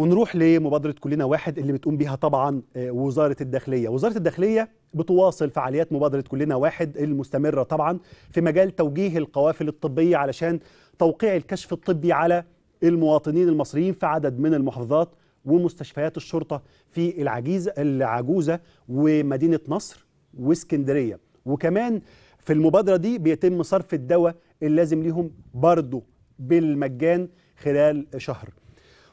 ونروح لمبادره كلنا واحد اللي بتقوم بيها طبعا آه، وزاره الداخليه، وزاره الداخليه بتواصل فعاليات مبادره كلنا واحد المستمره طبعا في مجال توجيه القوافل الطبيه علشان توقيع الكشف الطبي على المواطنين المصريين في عدد من المحافظات ومستشفيات الشرطه في العجيزة العجوزه ومدينه نصر واسكندريه، وكمان في المبادره دي بيتم صرف الدواء اللازم ليهم برضه بالمجان خلال شهر.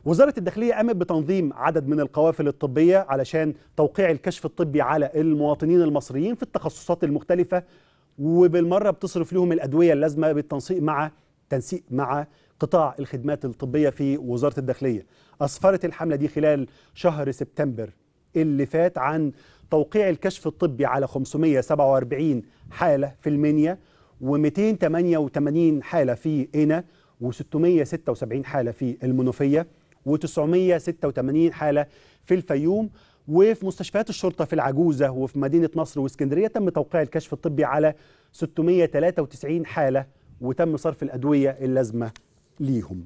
وزارة الداخلية قامت بتنظيم عدد من القوافل الطبية علشان توقيع الكشف الطبي على المواطنين المصريين في التخصصات المختلفة وبالمرة بتصرف لهم الأدوية اللازمة بالتنسيق مع تنسيق مع قطاع الخدمات الطبية في وزارة الداخلية أسفرت الحملة دي خلال شهر سبتمبر اللي فات عن توقيع الكشف الطبي على 547 حالة في المنيا و288 حالة في اينا و676 حالة في المنوفية و986 حالة في الفيوم وفي مستشفيات الشرطة في العجوزة وفي مدينة نصر واسكندرية تم توقيع الكشف الطبي على 693 حالة وتم صرف الأدوية اللازمة ليهم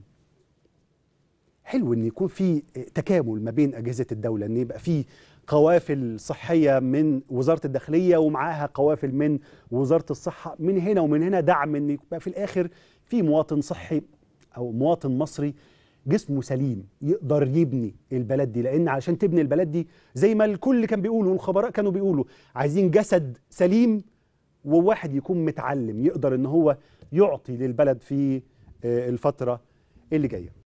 حلو ان يكون في تكامل ما بين اجهزه الدوله ان يبقى في قوافل صحيه من وزاره الداخليه ومعاها قوافل من وزاره الصحه من هنا ومن هنا دعم ان يبقى في الاخر في مواطن صحي او مواطن مصري جسمه سليم يقدر يبني البلد دي لان علشان تبني البلد دي زي ما الكل كان بيقولوا والخبراء كانوا بيقولوا عايزين جسد سليم وواحد يكون متعلم يقدر ان هو يعطي للبلد في آه، الفتره اللي جايه